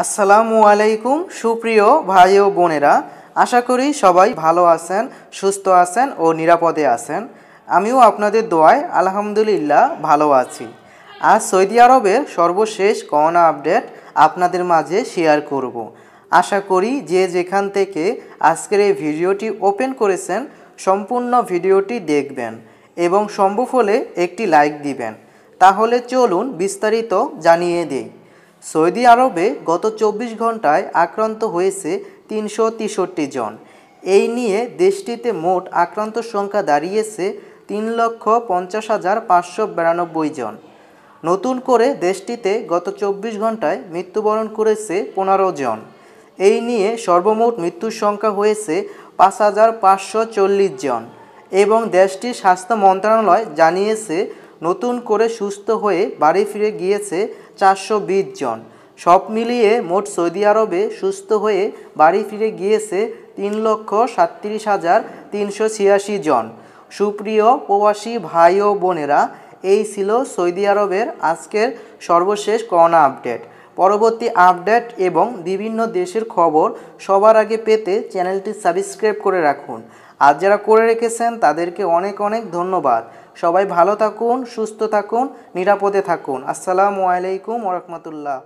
আসসালামু আলাইকুম সুপ্রিয় ভাই ও বোনেরা আশা করি সবাই ভালো আছেন সুস্থ আছেন ও নিরাপদে আছেন আমিও আপনাদের দোয়ায় আলহামদুলিল্লাহ ভালো আছি আজ সৌদি আরবের সর্বশেষ করোনা আপডেট আপনাদের মাঝে শেয়ার করব আশা করি যে যেখান থেকে আজকের এই ভিডিওটি ওপেন করেছেন সম্পূর্ণ ভিডিওটি দেখবেন এবং সম্ভব হলে একটি লাইক দিবেন তাহলে চলুন বিস্তারিত জানিয়ে দিই সৌদি আরবে গত চব্বিশ ঘন্টায় আক্রান্ত হয়েছে তিনশো তেষট্টি জন এই নিয়ে দেশটিতে মোট আক্রান্ত সংখ্যা দাঁড়িয়েছে তিন লক্ষ পঞ্চাশ হাজার পাঁচশো বিরানব্বই জন নতুন করে দেশটিতে গত চব্বিশ ঘন্টায় মৃত্যুবরণ করেছে পনেরো জন এই নিয়ে সর্বমোট মৃত্যুর সংখ্যা হয়েছে পাঁচ হাজার পাঁচশো চল্লিশ জন এবং দেশটির স্বাস্থ্য মন্ত্রণালয় জানিয়েছে নতুন করে সুস্থ হয়ে বাড়ি ফিরে গিয়েছে চারশো জন সব মিলিয়ে মোট সৌদি আরবে সুস্থ হয়ে বাড়ি ফিরে গিয়েছে তিন লক্ষ সাতত্রিশ হাজার তিনশো ছিয়াশি জন সুপ্রিয় প্রবাসী ভাই ও বোনেরা এই ছিল সৌদি আরবের আজকের সর্বশেষ করোনা আপডেট পরবর্তী আপডেট এবং বিভিন্ন দেশের খবর সবার আগে পেতে চ্যানেলটি সাবস্ক্রাইব করে রাখুন আর যারা করে রেখেছেন তাদেরকে অনেক অনেক ধন্যবাদ সবাই ভালো থাকুন সুস্থ থাকুন নিরাপদে থাকুন আসসালামু আলাইকুম ওরকমতুল্লাহ